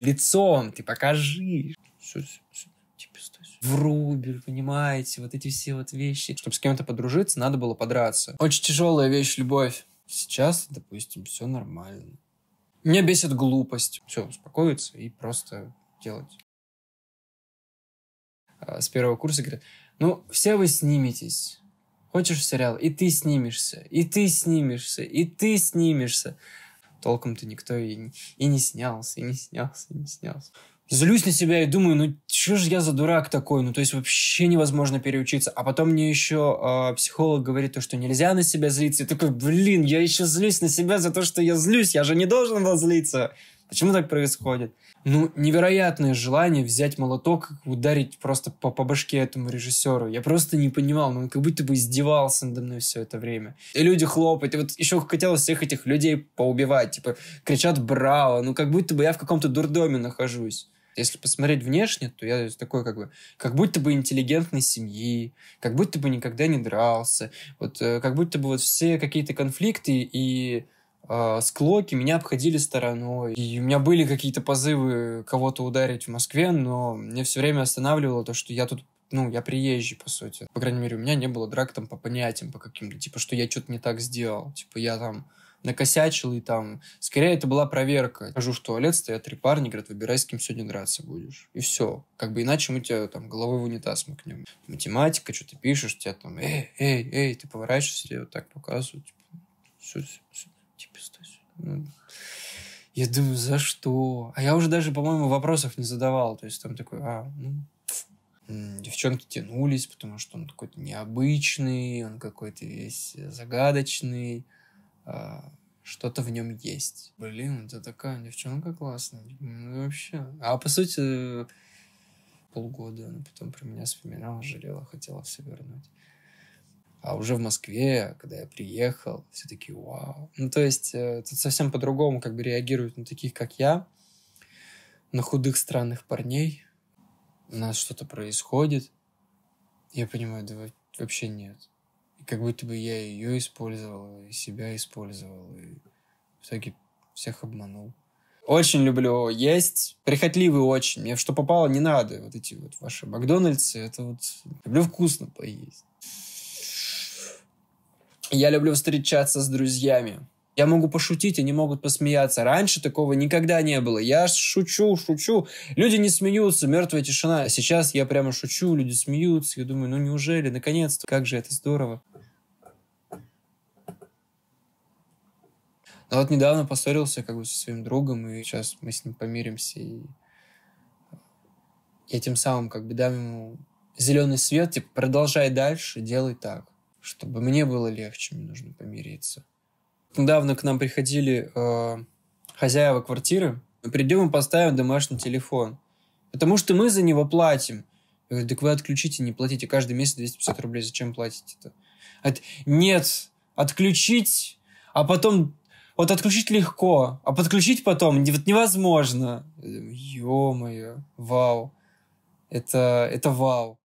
лицом, ты типа, покажи. Все, все, все. Типа, стой, стой. Врубель, понимаете, вот эти все вот вещи. Чтобы с кем-то подружиться, надо было подраться. Очень тяжелая вещь, любовь. Сейчас, допустим, все нормально. Меня бесит глупость. Все, успокоиться и просто делать. А, с первого курса говорят, ну, все вы сниметесь. Хочешь сериал? И ты снимешься, и ты снимешься, и ты снимешься толком-то никто и, и не снялся, и не снялся, и не снялся. Злюсь на себя и думаю, ну что же я за дурак такой, ну то есть вообще невозможно переучиться. А потом мне еще э, а, психолог говорит то, что нельзя на себя злиться. Я такой, блин, я еще злюсь на себя за то, что я злюсь, я же не должен был злиться. Почему так происходит? Ну, невероятное желание взять молоток и ударить просто по, по башке этому режиссеру. Я просто не понимал, ну, он как будто бы издевался надо мной все это время. И люди хлопают, и вот еще хотелось всех этих людей поубивать, типа, кричат «Браво!», ну, как будто бы я в каком-то дурдоме нахожусь если посмотреть внешне, то я такой как бы, как будто бы интеллигентной семьи, как будто бы никогда не дрался, вот э, как будто бы вот все какие-то конфликты и а, склоки меня обходили стороной. И у меня были какие-то позывы кого-то ударить в Москве, но мне все время останавливало то, что я тут ну, я приезжий, по сути. По крайней мере, у меня не было драк там по понятиям, по каким-то, типа, что я что-то не так сделал. Типа, я там накосячил и там... Скорее, это была проверка. Хожу в туалет, стоят три парня, говорят, выбирай, с кем сегодня драться будешь. И все. Как бы иначе мы тебя там головой в унитаз макнем. Математика, что ты пишешь, тебя там, эй, эй, эй, ты поворачиваешься, тебе вот так показывают. Типа, все, все, все что ну, я думаю, за что? А я уже даже, по-моему, вопросов не задавал. То есть там такой, а, ну, девчонки тянулись, потому что он какой-то необычный, он какой-то весь загадочный, а, что-то в нем есть. Блин, это такая девчонка классная, ну, вообще. А по сути полгода она потом про меня вспоминала, жалела, хотела все вернуть. А уже в Москве, когда я приехал, все таки вау. Ну, то есть, э, тут совсем по-другому как бы реагируют на таких, как я, на худых странных парней. У нас что-то происходит. Я понимаю, да вообще нет. И как будто бы я ее использовал, и себя использовал, и в итоге всех обманул. Очень люблю есть. Прихотливый очень. Мне что попало, не надо. Вот эти вот ваши Макдональдсы. Это вот... Люблю вкусно поесть. Я люблю встречаться с друзьями. Я могу пошутить, они могут посмеяться. Раньше такого никогда не было. Я шучу, шучу. Люди не смеются, мертвая тишина. А Сейчас я прямо шучу, люди смеются. Я думаю, ну неужели, наконец-то, как же это здорово. Но ну вот недавно поссорился как бы со своим другом, и сейчас мы с ним помиримся. И я тем самым как бы дам ему зеленый свет, типа, продолжай дальше, делай так чтобы мне было легче, мне нужно помириться. Недавно к нам приходили э, хозяева квартиры. Мы придем и поставим домашний телефон, потому что мы за него платим. Я говорю, так вы отключите, не платите. Каждый месяц 250 рублей. Зачем платить это От... Нет, отключить, а потом... Вот отключить легко, а подключить потом вот невозможно. Ё-моё, вау. Это, это вау.